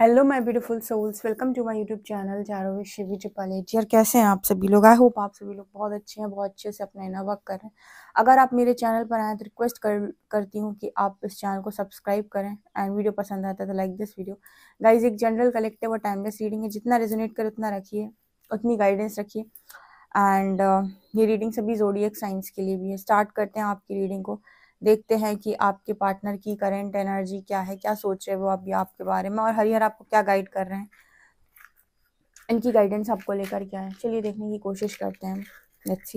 Hello my beautiful souls welcome to my YouTube channel Jaro Shivi जी और कैसे हैं आप सभी लोग आई होप आप सभी लोग बहुत अच्छे हैं बहुत अच्छे से अपना इना वर्क कर रहे हैं अगर आप मेरे चैनल पर आए तो रिक्वेस्ट कर करती हूँ कि आप इस चैनल को सब्सक्राइब करें एंड वीडियो पसंद आता है तो लाइक दिस वीडियो गाइज एक जनरल कलेक्टिव और टाइमलेस रीडिंग है जितना रेजोनेट करें उतना रखिए उतनी गाइडेंस रखिए एंड uh, ये रीडिंग सभी जोड़ी साइंस के लिए भी है स्टार्ट करते हैं आपकी रीडिंग को देखते हैं कि आपके पार्टनर की करेंट एनर्जी क्या है क्या सोच रहे वो अभी आपके बारे में और हरिहर आपको क्या गाइड कर रहे हैं इनकी गाइडेंस आपको लेकर क्या है चलिए देखने की कोशिश करते हैं लेट्स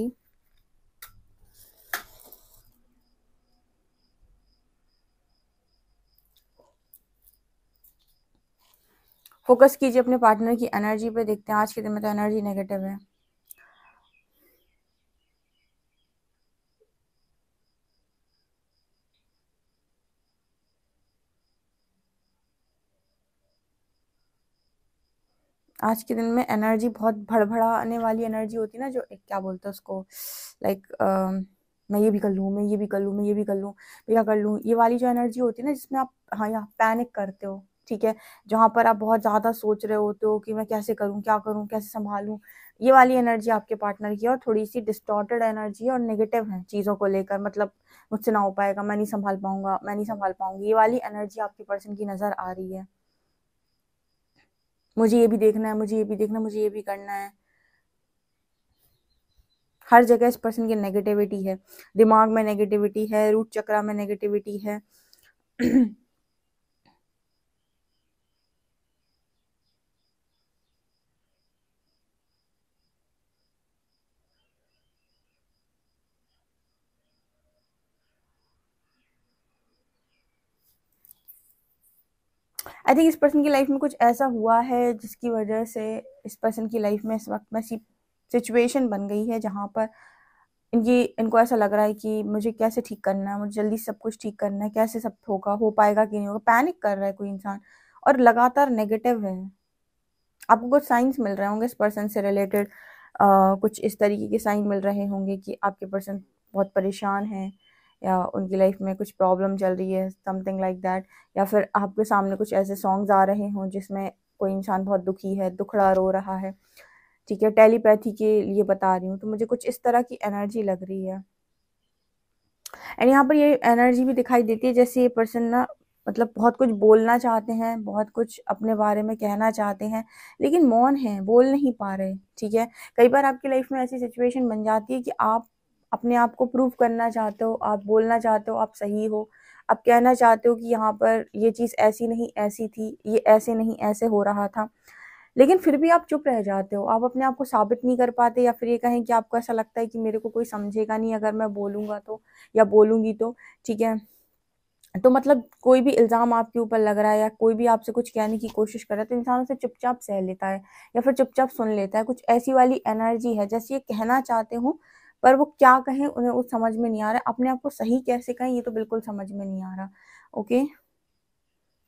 फोकस कीजिए अपने पार्टनर की एनर्जी पे देखते हैं आज के दिन में तो एनर्जी नेगेटिव है आज के दिन में एनर्जी बहुत भड़भड़ाने वाली एनर्जी होती है ना जो एक क्या बोलते हैं उसको लाइक like, मैं ये भी कर लूँ मैं ये भी कर लूँ मैं ये भी कर लूँ मैं क्या कर लूँ ये वाली जो एनर्जी होती है ना जिसमें आप हाँ यहाँ पैनिक करते हो ठीक है जहाँ पर आप बहुत ज़्यादा सोच रहे होते हो कि मैं कैसे करूँ क्या करूँ कैसे संभालूँ ये वाली एनर्जी आपके पार्टनर की है और थोड़ी सी डिस्टॉर्टेड एनर्जी है और नेगेटिव है चीज़ों को लेकर मतलब मुझसे ना हो पाएगा मैं नहीं संभाल पाऊंगा मैं नहीं संभाल पाऊंगी ये वाली एनर्जी आपके पर्सन की नज़र आ रही है मुझे ये भी देखना है मुझे ये भी देखना मुझे ये भी करना है हर जगह इस पर्सन की नेगेटिविटी है दिमाग में नेगेटिविटी है रूट चक्रा में नेगेटिविटी है आई थिंक इस पर्सन की लाइफ में कुछ ऐसा हुआ है जिसकी वजह से इस पर्सन की लाइफ में इस वक्त में ऐसी सिचुएशन बन गई है जहाँ पर इनकी इनको ऐसा लग रहा है कि मुझे कैसे ठीक करना है मुझे जल्दी सब कुछ ठीक करना है कैसे सब होगा हो पाएगा कि नहीं होगा पैनिक कर रहा है कोई इंसान और लगातार नेगेटिव है आपको कुछ साइंस मिल रहे होंगे इस पर्सन से रिलेटेड कुछ इस तरीके के साइन मिल रहे होंगे कि आपके पर्सन बहुत परेशान हैं या उनकी लाइफ में कुछ प्रॉब्लम चल रही है समथिंग लाइक दैट या फिर आपके सामने कुछ ऐसे सॉन्ग्स आ रहे हों जिसमें कोई इंसान बहुत दुखी है दुखड़ा रो रहा है ठीक है टेलीपैथी के लिए बता रही हूँ तो मुझे कुछ इस तरह की एनर्जी लग रही है एंड यहाँ पर ये एनर्जी भी दिखाई देती है जैसे ये पर्सन ना मतलब बहुत कुछ बोलना चाहते हैं बहुत कुछ अपने बारे में कहना चाहते हैं लेकिन मौन है बोल नहीं पा रहे ठीक है कई बार आपकी लाइफ में ऐसी सिचुएशन बन जाती है कि आप अपने आप को प्रूव करना चाहते हो आप बोलना चाहते हो आप सही हो आप कहना चाहते हो कि यहाँ पर ये चीज़ ऐसी नहीं ऐसी थी ये ऐसे नहीं ऐसे हो रहा था लेकिन फिर भी आप चुप रह जाते हो आप अपने आप को साबित नहीं कर पाते या फिर ये कहें कि आपको ऐसा लगता है कि मेरे को कोई समझेगा नहीं अगर मैं बोलूँगा तो या बोलूँगी तो ठीक है तो मतलब कोई भी इल्ज़ाम आपके ऊपर लग रहा है या कोई भी आपसे कुछ कहने की कोशिश कर रहा है तो इंसान उसे चुपचाप सह लेता है या फिर चुपचाप सुन लेता है कुछ ऐसी वाली एनर्जी है जैसे ये कहना चाहते हो पर वो क्या कहें उन्हें वो समझ में नहीं आ रहा अपने आप को सही कैसे कहें ये तो बिल्कुल समझ में नहीं आ रहा ओके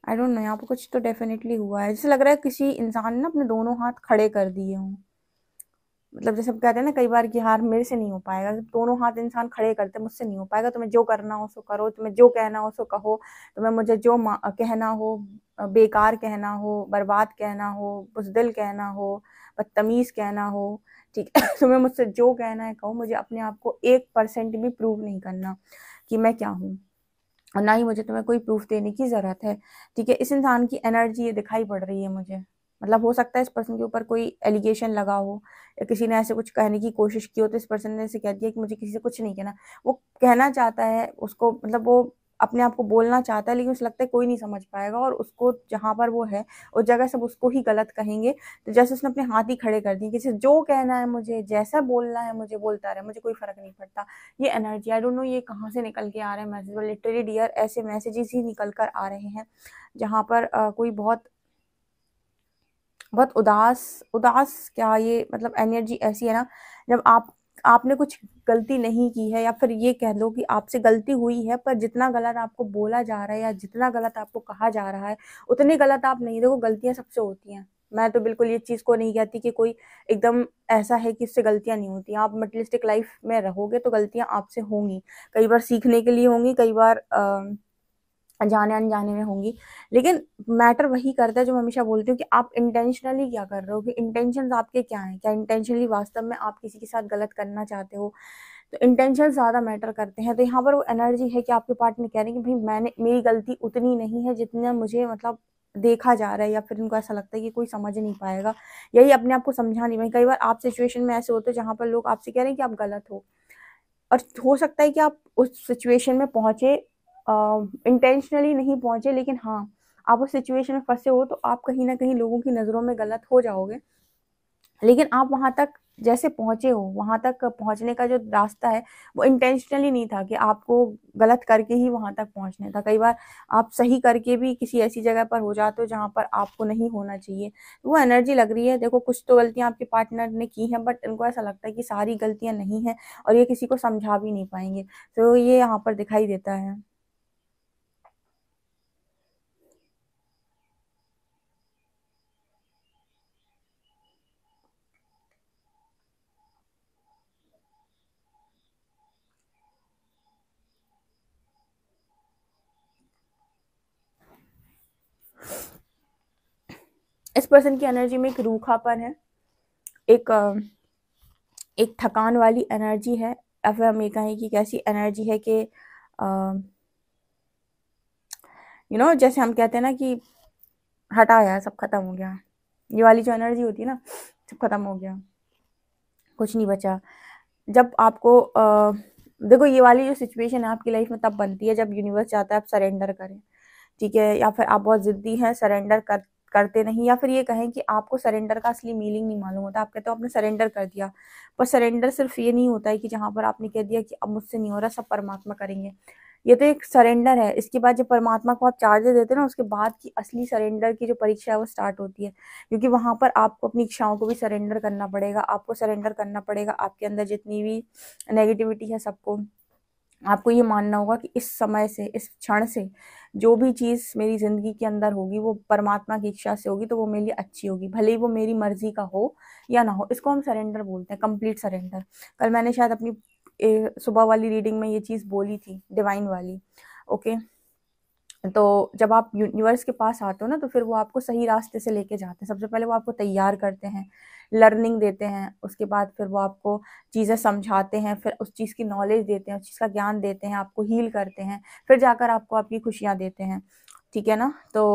आई डोंट नो यहाँ पर कुछ तो डेफिनेटली हुआ है जैसे लग रहा है किसी इंसान ने अपने दोनों हाथ खड़े कर दिए हों मतलब जैसे हम कहते हैं ना कई बार कि हार मेरे से नहीं हो पाएगा दोनों हाथ इंसान खड़े करते मुझसे नहीं हो पाएगा तुम्हें जो करना हो सो करो तुम्हें जो कहना हो सो कहो तुम्हें मुझे जो कहना हो बेकार कहना हो बर्बाद कहना हो बुजदिल कहना हो बदतमीज़ कहना हो ठीक है तुम्हें मुझसे जो कहना है कहो मुझे अपने आप को एक परसेंट भी प्रूव नहीं करना कि मैं क्या हूँ और ना ही मुझे तुम्हें कोई प्रूफ देने की ज़रूरत है ठीक है इस इंसान की एनर्जी ये दिखाई पड़ रही है मुझे मतलब हो सकता है इस पर्सन के ऊपर कोई एलिगेशन लगा हो या किसी ने ऐसे कुछ कहने की कोशिश की हो तो इस पर्सन ने ऐसे कह दिया कि मुझे किसी से कुछ नहीं कहना वो कहना चाहता है उसको मतलब वो अपने आप को बोलना चाहता है लेकिन उसे लगता है कोई नहीं समझ पाएगा और उसको जहाँ पर वो है उस जगह सब उसको ही गलत कहेंगे तो जैसे उसने अपने हाथ ही खड़े कर दिए किसी जो कहना है मुझे जैसा बोलना है मुझे बोलता रहे मुझे कोई फर्क नहीं पड़ता ये एनर्जी आई डोंट नो ये कहाँ से निकल के आ रहे हैं मैसेज लिटरली डियर ऐसे मैसेजेस ही निकल कर आ रहे हैं जहाँ पर आ, कोई बहुत बहुत उदास उदास क्या ये मतलब एनर्जी ऐसी है ना जब आप आपने कुछ गलती नहीं की है या फिर ये कह लो कि आपसे गलती हुई है पर जितना गलत आपको बोला जा रहा है या जितना गलत आपको कहा जा रहा है उतने गलत आप नहीं देखो गलतियाँ सबसे होती हैं मैं तो बिल्कुल ये चीज़ को नहीं कहती कि कोई एकदम ऐसा है कि इससे गलतियाँ नहीं होती आप मटलिस्टिक लाइफ में रहोगे तो गलतियाँ आपसे होंगी कई बार सीखने के लिए होंगी कई बार आ, अनजाने अनजाने में होंगी लेकिन मैटर वही करता है जो मैं हमेशा बोलती हूँ कि आप इंटेंशनली क्या कर रहे हो कि इंटेंशन आपके क्या हैं क्या इंटेंशनली वास्तव में आप किसी के साथ गलत करना चाहते हो तो इंटेंशन ज़्यादा मैटर करते हैं तो यहाँ पर वो एनर्जी है कि आपके पार्टनर कह रहे हैं कि भाई मैंने मेरी गलती उतनी नहीं है जितना मुझे मतलब देखा जा रहा है या फिर उनको ऐसा लगता है कि कोई समझ नहीं पाएगा यही अपने आप को समझा नहीं कई बार आप सिचुएशन में ऐसे होते हो जहाँ पर लोग आपसे कह रहे हैं कि आप गलत हो और हो सकता है कि आप उस सिचुएशन में पहुँचे इंटेंशनली uh, नहीं पहुंचे लेकिन हाँ आप उस सिचुएशन में फंसे हो तो आप कहीं ना कहीं लोगों की नज़रों में गलत हो जाओगे लेकिन आप वहाँ तक जैसे पहुँचे हो वहाँ तक पहुँचने का जो रास्ता है वो इंटेंशनली नहीं था कि आपको गलत करके ही वहाँ तक पहुँचने था कई बार आप सही करके भी किसी ऐसी जगह पर हो जाते हो जहाँ पर आपको नहीं होना चाहिए वो एनर्जी लग रही है देखो कुछ तो गलतियाँ आपके पार्टनर ने की हैं बट उनको ऐसा लगता है कि सारी गलतियाँ नहीं हैं और ये किसी को समझा भी नहीं पाएंगे तो ये यहाँ पर दिखाई देता है इस पर्सन की एनर्जी में एक रूखापन है एक एक थकान वाली एनर्जी है या फिर हम ये कहें कि कैसी एनर्जी है कि यू नो जैसे हम कहते हैं ना कि हटाया सब खत्म हो गया ये वाली जो एनर्जी होती है ना सब खत्म हो गया कुछ नहीं बचा जब आपको आ, देखो ये वाली जो सिचुएशन है आपकी लाइफ में तब बनती है जब यूनिवर्स चाहता है आप सरेंडर करें ठीक है या फिर आप बहुत ज़िद्दी हैं सरेंडर कर करते नहीं या फिर ये कहें कि आपको सरेंडर का असली मीनिंग नहीं मालूम होता आप कहते हो आपने सरेंडर तो कर दिया पर सरेंडर सिर्फ ये नहीं होता है कि जहाँ पर आपने कह दिया कि अब मुझसे नहीं हो रहा सब परमात्मा करेंगे ये तो एक सरेंडर है इसके बाद जब परमात्मा को आप चार्जेस देते हैं ना उसके बाद की असली सरेंडर की जो परीक्षा है वो स्टार्ट होती है क्योंकि वहाँ पर आपको अपनी इच्छाओं को भी सरेंडर करना पड़ेगा आपको सरेंडर करना पड़ेगा आपके अंदर जितनी भी नेगेटिविटी है सबको आपको ये मानना होगा कि इस समय से इस क्षण से जो भी चीज़ मेरी ज़िंदगी के अंदर होगी वो परमात्मा की इच्छा से होगी तो वो मेरे लिए अच्छी होगी भले ही वो मेरी मर्ज़ी का हो या ना हो इसको हम सरेंडर बोलते हैं कंप्लीट सरेंडर कल मैंने शायद अपनी सुबह वाली रीडिंग में ये चीज़ बोली थी डिवाइन वाली ओके okay? तो जब आप यूनिवर्स के पास आते हो ना तो फिर वो आपको सही रास्ते से लेके जाते हैं सबसे पहले वो आपको तैयार करते हैं लर्निंग देते हैं उसके बाद फिर वो आपको चीज़ें समझाते हैं फिर उस चीज़ की नॉलेज देते हैं उस चीज़ का ज्ञान देते हैं आपको हील करते हैं फिर जाकर आपको आपकी खुशियाँ देते हैं ठीक है ना तो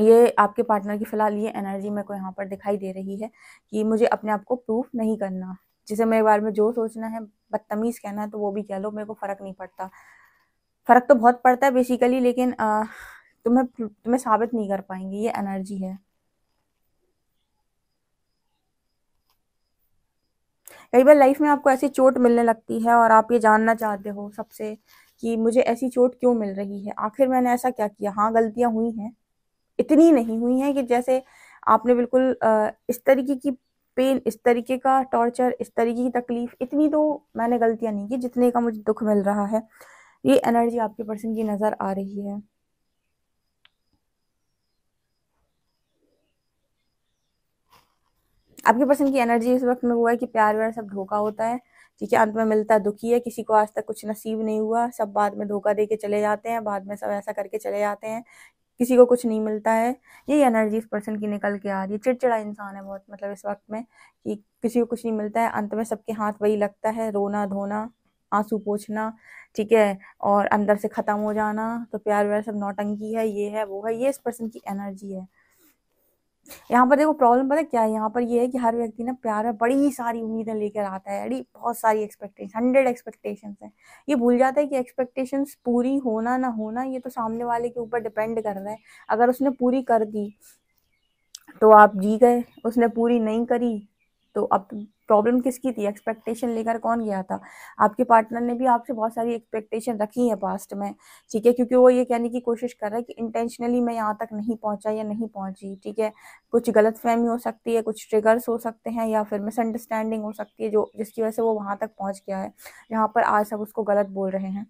ये आपके पार्टनर की फ़िलहाल ये एनर्जी मेरे को यहाँ पर दिखाई दे रही है कि मुझे अपने आप को प्रूफ नहीं करना जिसे मेरे बारे में जो सोचना है बदतमीज़ कहना है तो वो भी कह लो मेरे को फ़र्क नहीं पड़ता फ़र्क तो बहुत पड़ता है बेसिकली लेकिन आ, तुम्हें तुम्हें साबित नहीं कर पाएंगे ये एनर्जी है कई बार लाइफ में आपको ऐसी चोट मिलने लगती है और आप ये जानना चाहते हो सबसे कि मुझे ऐसी चोट क्यों मिल रही है आखिर मैंने ऐसा क्या किया हाँ गलतियां हुई हैं इतनी नहीं हुई हैं कि जैसे आपने बिल्कुल इस तरीके की पेन इस तरीके का टॉर्चर इस तरीके की तकलीफ इतनी तो मैंने गलतियां नहीं की जितने का मुझे दुख मिल रहा है ये एनर्जी आपके पर्सन की नज़र आ रही है आपके पर्सन की एनर्जी इस वक्त में हुआ है कि प्यार व्यार सब धोखा होता है ठीक है अंत में मिलता दुखी है किसी को आज तक कुछ नसीब नहीं हुआ सब बाद में धोखा दे के चले जाते हैं बाद में सब ऐसा करके चले जाते हैं किसी को कुछ नहीं मिलता है यही एनर्जी इस पर्सन की निकल के आ रही है चिड़चिड़ा इंसान है बहुत मतलब इस वक्त में कि किसी को कुछ नहीं मिलता है अंत में सबके हाथ वही लगता है रोना धोना आंसू पोछना ठीक है और अंदर से ख़त्म हो जाना तो प्यार व्यार सब नौटंकी है ये है वो है ये इस पर्सन की एनर्जी है यहाँ पर देखो प्रॉब्लम पता क्या है यहाँ पर ये है कि हर व्यक्ति ना प्यार में बड़ी ही सारी उम्मीदें लेकर आता है अड़ी बहुत सारी एक्सपेक्टेशन हंड्रेड एक्सपेक्टेशंस है ये भूल जाता है कि एक्सपेक्टेशंस पूरी होना ना होना ये तो सामने वाले के ऊपर डिपेंड कर रहा है अगर उसने पूरी कर दी तो आप जी गए उसने पूरी नहीं करी तो अब प्रॉब्लम किसकी थी एक्सपेक्टेशन लेकर कौन गया था आपके पार्टनर ने भी आपसे बहुत सारी एक्सपेक्टेशन रखी है पास्ट में ठीक है क्योंकि वो ये कहने की कोशिश कर रहा है कि इंटेंशनली मैं यहाँ तक नहीं पहुँचा या नहीं पहुँची ठीक है कुछ गलत फहमी हो सकती है कुछ ट्रिगर्स हो सकते हैं या फिर मिसअंडरस्टैंडिंग हो सकती है जो जिसकी वजह से वो वहाँ तक पहुँच गया है यहाँ पर आज सब उसको गलत बोल रहे हैं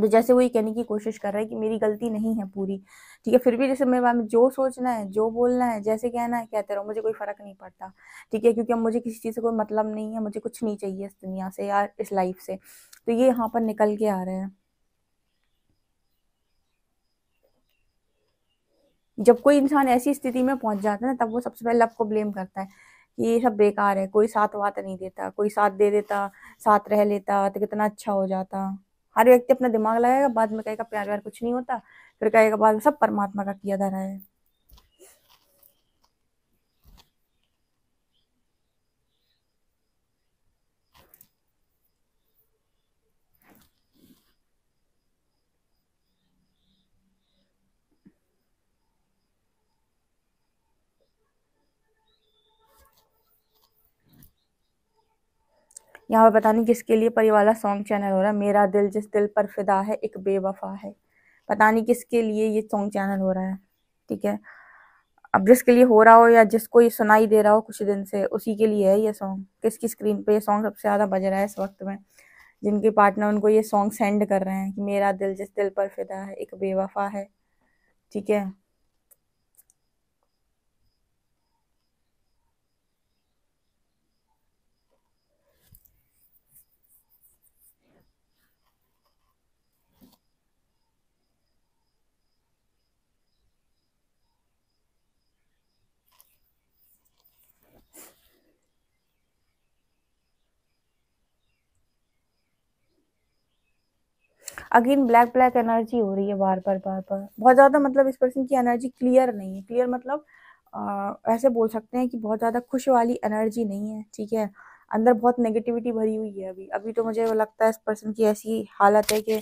तो जैसे ये कहने की कोशिश कर रहा है कि मेरी गलती नहीं है पूरी ठीक है फिर भी जैसे मेरे बारे में जो सोचना है जो बोलना है जैसे कहना है कहते रहो मुझे कोई फ़र्क नहीं पड़ता ठीक है क्योंकि अब मुझे किसी चीज़ से कोई मतलब नहीं है मुझे कुछ नहीं चाहिए इस दुनिया से या इस लाइफ से तो ये यहाँ पर निकल के आ रहे हैं जब कोई इंसान ऐसी स्थिति में पहुंच जाता है ना तब वो सबसे पहले लव को ब्लेम करता है कि ये सब बेकार है कोई साथ वात नहीं देता कोई साथ दे देता साथ रह लेता तो कितना अच्छा हो जाता हर व्यक्ति अपना दिमाग लगाएगा बाद में कहेगा प्यार व्यार कुछ नहीं होता फिर कहेगा बाद में सब परमात्मा का किया धारा है यहाँ पर पता नहीं किसके लिए परिवाला सॉन्ग चैनल हो रहा है मेरा दिल जिस दिल पर फिदा है एक बेवफा है पता नहीं किसके लिए ये सॉन्ग चैनल हो रहा है ठीक है अब जिसके लिए हो रहा हो या जिसको ये सुनाई दे रहा हो कुछ दिन से उसी के लिए है ये सॉन्ग किसकी स्क्रीन पे ये सॉन्ग सबसे ज़्यादा बज रहा है इस वक्त में जिनके पार्टनर उनको ये सॉन्ग सेंड कर रहे हैं कि मेरा दिल जिस दिल पर फिदा है एक बेवफा है ठीक है अगेन ब्लैक ब्लैक एनर्जी हो रही है बार बार बार बार बहुत ज़्यादा मतलब इस पर्सन की एनर्जी क्लियर नहीं है क्लियर मतलब आ, ऐसे बोल सकते हैं कि बहुत ज़्यादा खुश वाली एनर्जी नहीं है ठीक है अंदर बहुत नेगेटिविटी भरी हुई है अभी अभी तो मुझे लगता है इस पर्सन की ऐसी हालत है कि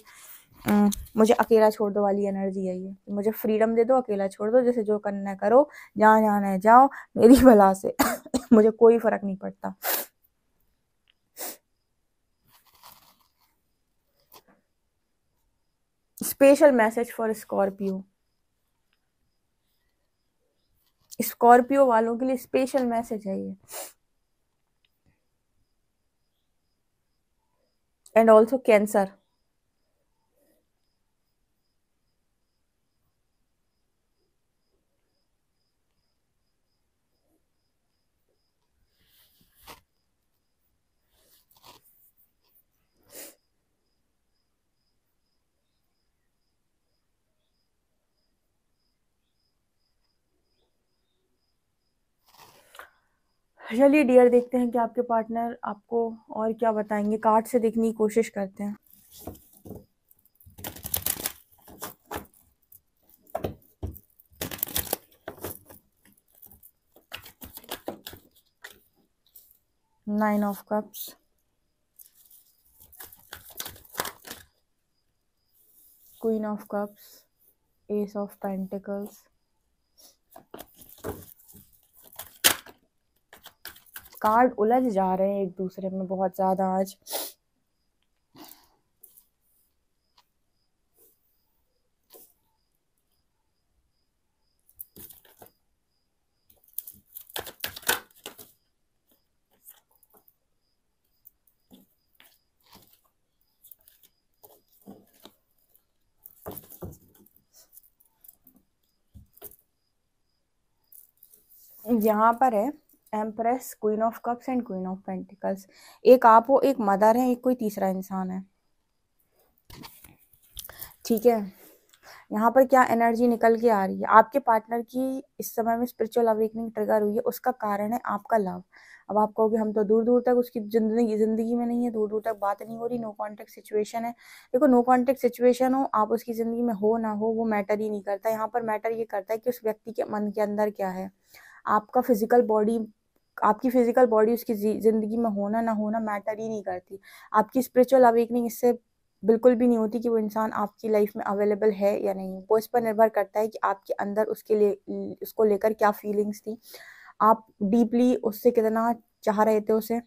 मुझे अकेला छोड़ दो वाली एनर्जी है ये मुझे फ्रीडम दे दो अकेला छोड़ दो जैसे जो करना है करो जहाँ जाना है जाओ मेरी भला से मुझे कोई फ़र्क नहीं पड़ता special message for Scorpio Scorpio वालों के लिए स्पेशल मैसेज है ये एंड ऑल्सो कैंसर चलिए डियर देखते हैं कि आपके पार्टनर आपको और क्या बताएंगे कार्ड से देखने की कोशिश करते हैं nine of cups queen of cups ace of pentacles card उलझ जा रहे हैं एक दूसरे में बहुत ज़्यादा आज यहाँ पर है empress queen of cups and queen of pentacles एक आप हो एक मदर है एक कोई तीसरा इंसान है ठीक है यहाँ पर क्या एनर्जी निकल के आ रही है आपके पार्टनर की इस समय में स्पिरिचुअल अवेकनिंग ट्रिगर हुई है उसका कारण है आपका लव अब आप कहोगे हम तो दूर दूर तक उसकी जिंदगी जिंदगी में नहीं है दूर दूर तक बात नहीं हो रही नो कॉन्टेक्ट सिचुएशन है देखो नो कॉन्टेक्ट सिचुएशन हो आप उसकी ज़िंदगी में हो ना हो वो मैटर ही नहीं करता यहाँ पर मैटर ये करता है कि उस व्यक्ति के मन के अंदर क्या है आपका फिजिकल बॉडी आपकी फिजिकल बॉडी उसकी ज़िंदगी में होना ना होना मैटर ही नहीं करती आपकी स्पिरिचुअल अवेकनिंग इससे बिल्कुल भी नहीं होती कि वो इंसान आपकी लाइफ में अवेलेबल है या नहीं वो इस पर निर्भर करता है कि आपके अंदर उसके लिए उसको लेकर क्या फीलिंग्स थी आप डीपली उससे कितना चाह रहे थे उसे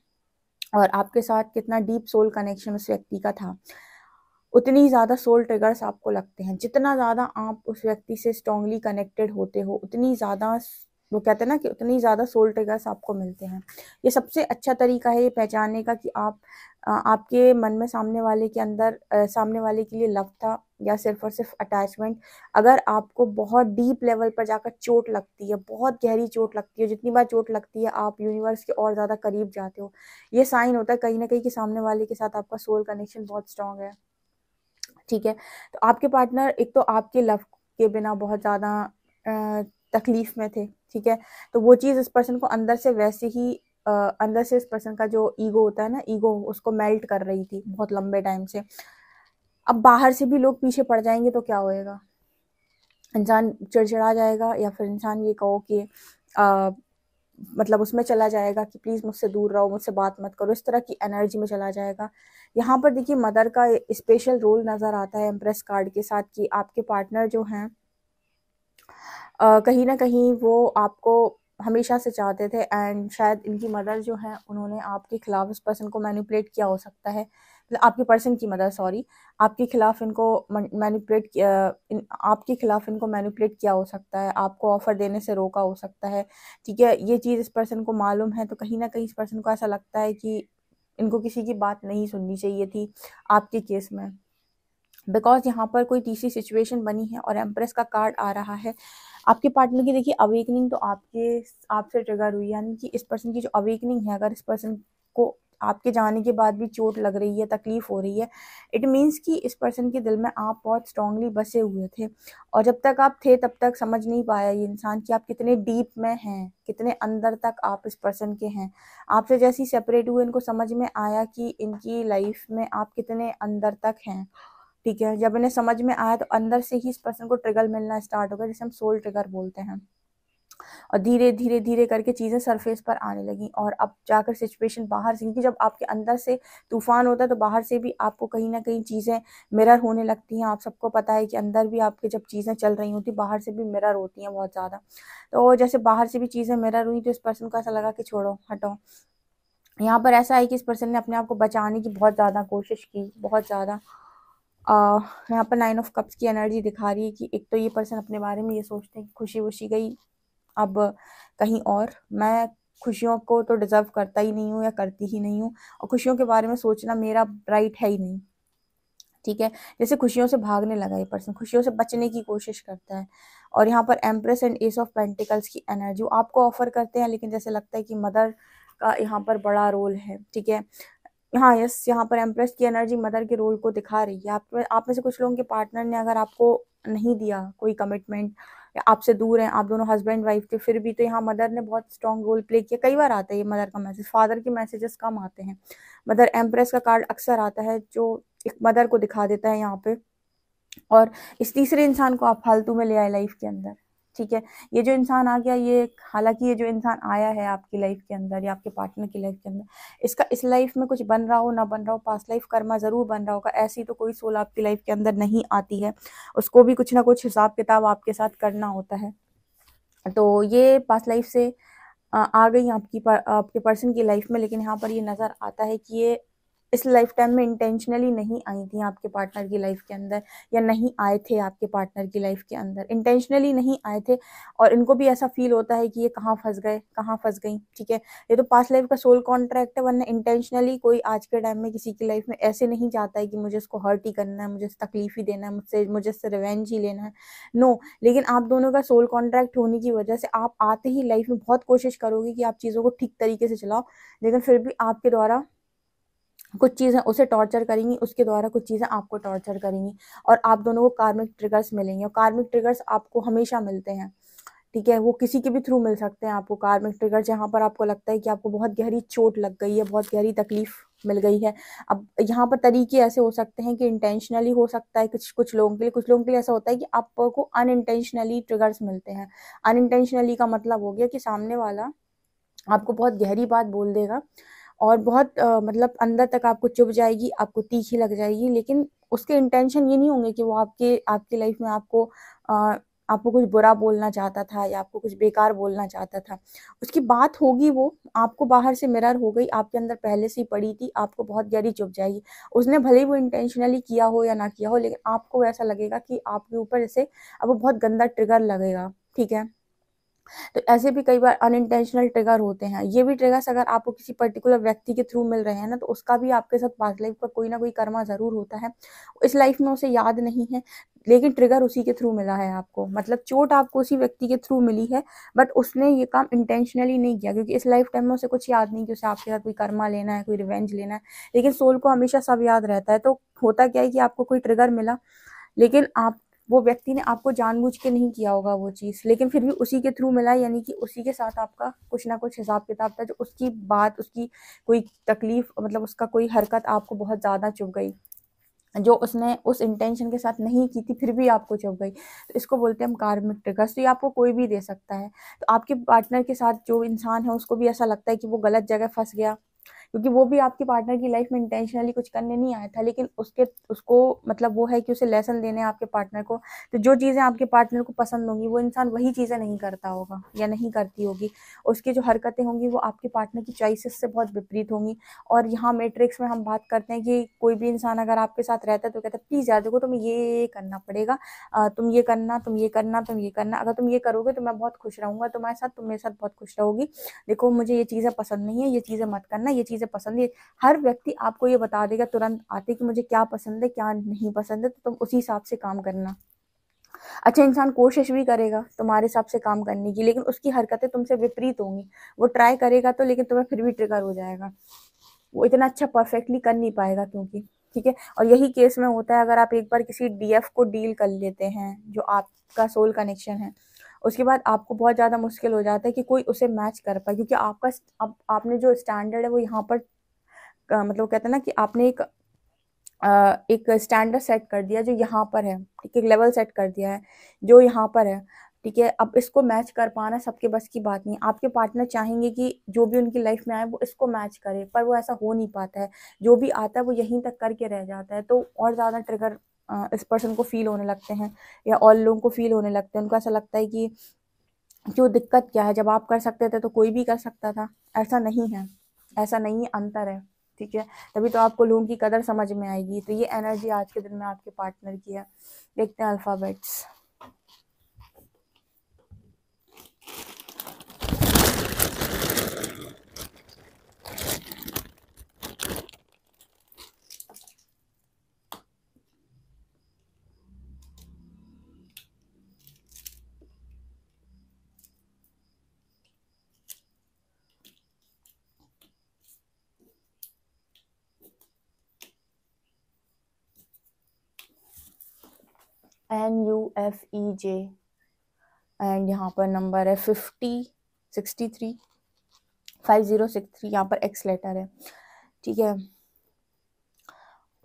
और आपके साथ कितना डीप सोल कनेक्शन उस व्यक्ति का था उतनी ज़्यादा सोल ट्रिगर्स आपको लगते हैं जितना ज़्यादा आप उस व्यक्ति से स्ट्रांगली कनेक्टेड होते हो उतनी ज़्यादा वो कहते हैं ना कि उतनी ज़्यादा सोल ट्रिगर्स आपको मिलते हैं ये सबसे अच्छा तरीका है ये पहचानने का कि आप आपके मन में सामने वाले के अंदर सामने वाले के लिए लव था या सिर्फ और सिर्फ अटैचमेंट अगर आपको बहुत डीप लेवल पर जाकर चोट लगती है बहुत गहरी चोट लगती है जितनी बार चोट लगती है आप यूनिवर्स के और ज़्यादा करीब जाते हो ये साइन होता है कहीं ना कहीं कि सामने वाले के साथ आपका सोल कनेक्शन बहुत स्ट्रांग है ठीक है तो आपके पार्टनर एक तो आपके लव के बिना बहुत ज़्यादा तकलीफ में थे ठीक है तो वो चीज़ इस पर्सन को अंदर से वैसे ही आ, अंदर से इस पर्सन का जो ईगो होता है ना ईगो उसको मेल्ट कर रही थी बहुत लंबे टाइम से अब बाहर से भी लोग पीछे पड़ जाएंगे तो क्या होएगा इंसान चिड़चिड़ा जाएगा या फिर इंसान ये कहो कि आ, मतलब उसमें चला जाएगा कि प्लीज़ मुझसे दूर रहो मुझसे बात मत करो इस तरह की एनर्जी में चला जाएगा यहाँ पर देखिए मदर का स्पेशल रोल नज़र आता है एम्प्रेस कार्ड के साथ कि आपके पार्टनर जो हैं कहीं ना कहीं वो आपको हमेशा से चाहते थे एंड शायद इनकी मदर जो है उन्होंने आपके ख़िलाफ़ उस पर्सन को मैनिपुलेट किया हो सकता है मतलब आपके पर्सन की मदर सॉरी आपके ख़िलाफ़ इनको मैनिपुलेट इन, आपके ख़िलाफ़ इनको मैनिपुलेट किया हो सकता है आपको ऑफ़र देने से रोका हो सकता है ठीक है ये चीज़ इस पर्सन को मालूम है तो कहीं ना कहीं इस पर्सन को ऐसा लगता है कि इनको किसी की बात नहीं सुननी चाहिए थी आपके केस में बिकॉज यहाँ पर कोई तीसरी सिचुएशन बनी है और एम्प्रेस का कार्ड आ रहा है आपके पार्टनर की देखिए अवेकनिंग तो आपके आपसे ट्रिगर हुई यानी कि इस पर्सन की जो अवेकनिंग है अगर इस पर्सन को आपके जाने के बाद भी चोट लग रही है तकलीफ़ हो रही है इट मीन्स कि इस पर्सन के दिल में आप बहुत स्ट्रांगली बसे हुए थे और जब तक आप थे तब तक समझ नहीं पाया ये इंसान कि आप कितने डीप में हैं कितने अंदर तक आप इस पर्सन के हैं आपसे जैसे ही सेपरेट हुए इनको समझ में आया कि इनकी लाइफ में आप कितने अंदर तक हैं ठीक है जब इन्हें समझ में आया तो अंदर से ही इस पर्सन को ट्रिगर मिलना स्टार्ट होगा जिसे हम सोल ट्रिगर बोलते हैं और धीरे धीरे धीरे करके चीज़ें सरफेस पर आने लगी और अब जाकर सिचुएशन बाहर से क्योंकि जब आपके अंदर से तूफान होता है तो बाहर से भी आपको कहीं ना कहीं चीज़ें मिरर होने लगती हैं आप सबको पता है कि अंदर भी आपके जब चीज़ें चल रही होती बाहर से भी मिरर होती हैं बहुत ज़्यादा तो जैसे बाहर से भी चीज़ें मिरर हुई तो इस पर्सन को ऐसा लगा कि छोड़ो हटो यहाँ पर ऐसा है कि इस पर्सन ने अपने आप को बचाने की बहुत ज़्यादा कोशिश की बहुत ज़्यादा यहाँ पर नाइन ऑफ कप्स की एनर्जी दिखा रही है कि एक तो ये पर्सन अपने बारे में ये सोचते हैं कि खुशी वुशी गई अब कहीं और मैं खुशियों को तो डिज़र्व करता ही नहीं हूँ या करती ही नहीं हूँ और खुशियों के बारे में सोचना मेरा राइट है ही नहीं ठीक है जैसे खुशियों से भागने लगा ये पर्सन खुशियों से बचने की कोशिश करता है और यहाँ पर empress and ace of pentacles की एनर्जी आपको ऑफर करते हैं लेकिन जैसे लगता है कि मदर का यहाँ पर बड़ा रोल है ठीक है हाँ यस यहाँ पर एम्प्रेस की एनर्जी मदर के रोल को दिखा रही है आप आप में से कुछ लोगों के पार्टनर ने अगर आपको नहीं दिया कोई कमिटमेंट आपसे दूर हैं आप दोनों हस्बैंड वाइफ थे फिर भी तो यहाँ मदर ने बहुत स्ट्रॉन्ग रोल प्ले किया कई बार आता है ये मदर का मैसेज फादर के मैसेजेस कम आते हैं मदर एम्प्रेस का कार्ड अक्सर आता है जो एक मदर को दिखा देता है यहाँ पे और इस तीसरे इंसान को आप फालतू में ले आए लाइफ के अंदर ठीक है ये जो इंसान आ गया ये हालांकि ये जो इंसान आया है आपकी लाइफ के अंदर या आपके पार्टनर की लाइफ के अंदर इसका इस लाइफ में कुछ बन रहा हो ना बन रहा हो पास्ट लाइफ कर्मा ज़रूर बन रहा होगा ऐसी तो कोई सोल आपकी लाइफ के अंदर नहीं आती है उसको भी कुछ ना कुछ हिसाब किताब आपके साथ करना होता है तो ये पास्ट लाइफ से आ गई आपकी पर, आपके पर्सन की लाइफ में लेकिन यहाँ पर ये नज़र आता है कि ये इस लाइफ टाइम में इंटेंशनली नहीं आई थी आपके पार्टनर की लाइफ के अंदर या नहीं आए थे आपके पार्टनर की लाइफ के अंदर इंटेंशनली नहीं आए थे और इनको भी ऐसा फील होता है कि ये कहाँ फंस गए कहाँ फंस गई ठीक है ये तो पास्ट लाइफ का सोल कॉन्ट्रैक्ट है वरना इंटेंशनली कोई आज के टाइम में किसी की लाइफ में ऐसे नहीं जाता है कि मुझे उसको हर्ट ही करना है मुझे तकलीफ ही देना है मुझसे मुझे उससे रिवेंज ही लेना है नो लेकिन आप दोनों का सोल कॉन्ट्रैक्ट होने की वजह से आप आते ही लाइफ में बहुत कोशिश करोगे कि आप चीज़ों को ठीक तरीके से चलाओ लेकिन फिर भी आपके द्वारा कुछ चीज़ें उसे टॉर्चर करेंगी उसके द्वारा कुछ चीज़ें आपको टॉर्चर करेंगी और आप दोनों को कार्मिक ट्रिगर्स मिलेंगे और कार्मिक ट्रिगर्स आपको हमेशा मिलते हैं ठीक है वो किसी के भी थ्रू मिल सकते हैं आपको कार्मिक ट्रिगर्स जहाँ पर आपको लगता है कि आपको बहुत गहरी चोट लग गई है बहुत गहरी तकलीफ मिल गई है अब यहाँ पर तरीके ऐसे हो सकते हैं कि इंटेंशनली हो सकता है कुछ कुछ लोगों के लिए कुछ लोगों के लिए ऐसा होता है कि आपको अनइंटेंशनली ट्रिगर्स मिलते हैं अनइंटेंशनली का मतलब हो गया कि सामने वाला आपको बहुत गहरी बात बोल देगा और बहुत आ, मतलब अंदर तक आपको चुभ जाएगी आपको तीखी लग जाएगी लेकिन उसके इंटेंशन ये नहीं होंगे कि वो आपके आपकी लाइफ में आपको आ, आपको कुछ बुरा बोलना चाहता था या आपको कुछ बेकार बोलना चाहता था उसकी बात होगी वो आपको बाहर से मिरर हो गई आपके अंदर पहले से ही पड़ी थी आपको बहुत गहरी चुप जाएगी उसने भले ही वो इंटेंशनली किया हो या ना किया हो लेकिन आपको ऐसा लगेगा कि आपके ऊपर जैसे अब वो बहुत गंदा ट्रिगर लगेगा ठीक है तो ऐसे भी कई बार अनइंटेंशनल ट्रिगर होते हैं ये भी ट्रिगर्स अगर आपको किसी पर्टिकुलर व्यक्ति के थ्रू मिल रहे हैं ना तो उसका भी आपके साथ पास्ट लाइफ का कोई ना कोई कर्मा ज़रूर होता है इस लाइफ में उसे याद नहीं है लेकिन ट्रिगर उसी के थ्रू मिला है आपको मतलब चोट आपको उसी व्यक्ति के थ्रू मिली है बट उसने ये काम इंटेंशनली नहीं किया क्योंकि इस लाइफ टाइम में उसे कुछ याद नहीं कि उसे आपके साथ कोई कर्मा लेना है कोई रिवेंज लेना है लेकिन सोल को हमेशा सब याद रहता है तो होता क्या है कि आपको कोई ट्रिगर मिला लेकिन आप वो व्यक्ति ने आपको जानबूझ के नहीं किया होगा वो चीज़ लेकिन फिर भी उसी के थ्रू मिला यानी कि उसी के साथ आपका कुछ ना कुछ हिसाब किताब था जो उसकी बात उसकी कोई तकलीफ़ मतलब उसका कोई हरकत आपको बहुत ज़्यादा चुभ गई जो उसने उस इंटेंशन के साथ नहीं की थी फिर भी आपको चुभ गई तो इसको बोलते हैं हम कार्मिक ट्रिगर्स तो ये आपको कोई भी दे सकता है तो आपके पार्टनर के साथ जो इंसान है उसको भी ऐसा लगता है कि वो गलत जगह फंस गया क्योंकि वो भी आपके पार्टनर की लाइफ में इंटेंशनली कुछ करने नहीं आया था लेकिन उसके उसको मतलब वो है कि उसे लेसन देने आपके पार्टनर को तो जो चीज़ें आपके पार्टनर को पसंद होंगी वो इंसान वही चीज़ें नहीं करता होगा या नहीं करती होगी उसकी जो हरकतें होंगी वो आपके पार्टनर की चॉइसिस से बहुत विपरीत होंगी और यहाँ मेट्रिक्स में हम बात करते हैं कि कोई भी इंसान अगर आपके साथ रहता है तो कहता है प्लीज़ यार देखो तुम्हें ये करना पड़ेगा तुम ये करना तुम ये करना तुम ये करना अगर तुम ये करोगे तो मैं बहुत खुश रहूँगा तुम्हारे साथ तुम मेरे साथ बहुत खुश रहोगी देखो मुझे ये चीज़ें पसंद नहीं है ये चीज़ें मत करना ये चीज़ें चीज़ें पसंद है हर व्यक्ति आपको ये बता देगा तुरंत आते कि मुझे क्या पसंद है क्या नहीं पसंद है तो तुम उसी हिसाब से काम करना अच्छा इंसान कोशिश भी करेगा तुम्हारे हिसाब से काम करने की लेकिन उसकी हरकतें तुमसे विपरीत होंगी वो ट्राई करेगा तो लेकिन तुम्हें फिर भी ट्रिगर हो जाएगा वो इतना अच्छा परफेक्टली कर नहीं पाएगा क्योंकि ठीक है और यही केस में होता है अगर आप एक बार किसी डीएफ को डील कर लेते हैं जो आपका सोल कनेक्शन है उसके बाद आपको बहुत ज़्यादा मुश्किल हो जाता है कि कोई उसे मैच कर पाए क्योंकि आपका आप, आपने जो स्टैंडर्ड है वो यहाँ पर मतलब कहते हैं ना कि आपने एक एक स्टैंडर्ड सेट कर दिया जो यहाँ पर है ठीक है लेवल सेट कर दिया है जो यहाँ पर है ठीक है अब इसको मैच कर पाना सबके बस की बात नहीं आपके पार्टनर चाहेंगे कि जो भी उनकी लाइफ में आए वो इसको मैच करे पर वो ऐसा हो नहीं पाता है जो भी आता है वो यहीं तक करके रह जाता है तो और ज़्यादा ट्रिगर इस पर्सन को फील होने लगते हैं या और लोगों को फील होने लगते हैं उनको ऐसा लगता है कि क्यों दिक्कत क्या है जब आप कर सकते थे तो कोई भी कर सकता था ऐसा नहीं है ऐसा नहीं अंतर है ठीक है तभी तो आपको लोगों की कदर समझ में आएगी तो ये एनर्जी आज के दिन में आपके पार्टनर की है देखते हैं alphabets N U F E J and यहाँ पर नंबर है fifty sixty three five zero six three यहाँ पर एक्स लेटर है ठीक है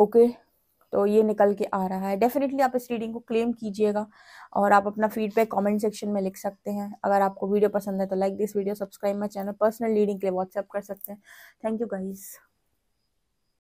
ओके तो ये निकल के आ रहा है डेफिनेटली आप इस रीडिंग को क्लेम कीजिएगा और आप अपना फीडबैक कमेंट सेक्शन में लिख सकते हैं अगर आपको वीडियो पसंद है तो like this video subscribe my channel personal reading के लिए व्हाट्सएप कर सकते हैं थैंक यू गाइज़